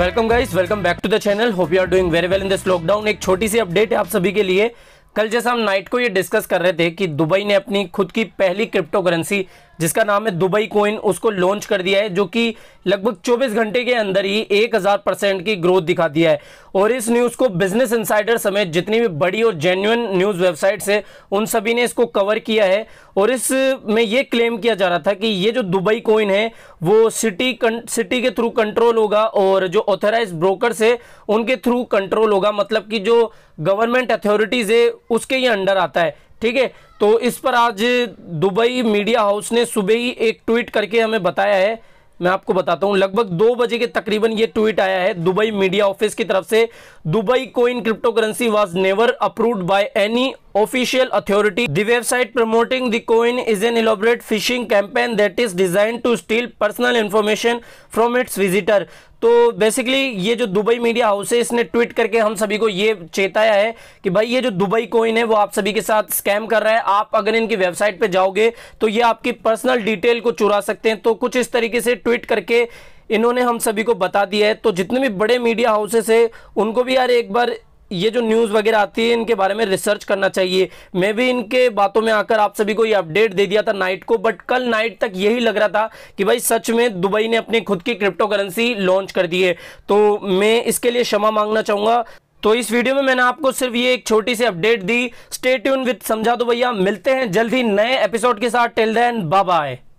welcome guys welcome back to the channel hope you are doing very well in this lockdown एक छोटी सी update है आप सभी के लिए कल जैसा हम नाइट को ये डिस्कस कर रहे थे कि दुबई ने अपनी खुद की पहली क्रिप्टो करेंसी जिसका नाम है दुबई कोइन उसको लॉन्च कर दिया है जो कि लगभग 24 घंटे के अंदर ही 1000 परसेंट की ग्रोथ दिखा दिया है और इस न्यूज़ को बिजनेस इंसाइडर समेत जितनी भी बड़ी और जेन्यून न्यूज़ वेबसाइट से उन सभी ने इसको कवर किया है और इस में ये क्लेम किया जा रहा था कि ये जो दुबई कोइन है वो सिटी कं, सिटी के थ्रू कंट्रोल होगा और जो ऑथराइज ब्रोकर है उनके थ्रू कंट्रोल होगा मतलब कि जो गवर्नमेंट अथॉरिटीज़ है उसके ही अंडर आता है ठीक है तो इस पर आज दुबई मीडिया हाउस ने सुबह ही एक ट्वीट करके हमें बताया है मैं आपको बताता हूँ लगभग दो बजे के तकरीबन ये ट्वीट आया है दुबई मीडिया ऑफिस की तरफ से Dubai coin cryptocurrency was never approved by any official authority the website promoting the coin is an elaborate phishing campaign that is designed to steal personal information from its visitor तो basically ये जो Dubai media house है इसने tweet करके हम सभी को ये चेताया है कि भाई ये जो दुबई कोइन है वो आप सभी के साथ स्कैम कर रहा है आप अगर इनकी वेबसाइट पे जाओगे तो ये आपकी पर्सनल डिटेल को चुरा सकते हैं तो कुछ इस तरीके से ट्वीट करके इन्होंने हम सभी को बता दिया है तो जितने भी बड़े मीडिया हाउसेस है उनको भी यार एक बार ये जो न्यूज़ वगैरह आती है इनके बारे में रिसर्च करना चाहिए मैं भी इनके बातों में आकर आप सभी को ये अपडेट दे दिया था नाइट को बट कल नाइट तक यही लग रहा था कि भाई सच में दुबई ने अपनी खुद की क्रिप्टो करेंसी लॉन्च कर दी है तो मैं इसके लिए क्षमा मांगना चाहूँगा तो इस वीडियो में मैंने आपको सिर्फ ये एक छोटी सी अपडेट दी स्टेट विद समझा दो भैया मिलते हैं जल्द ही नए एपिसोड के साथ टेल दैन बाय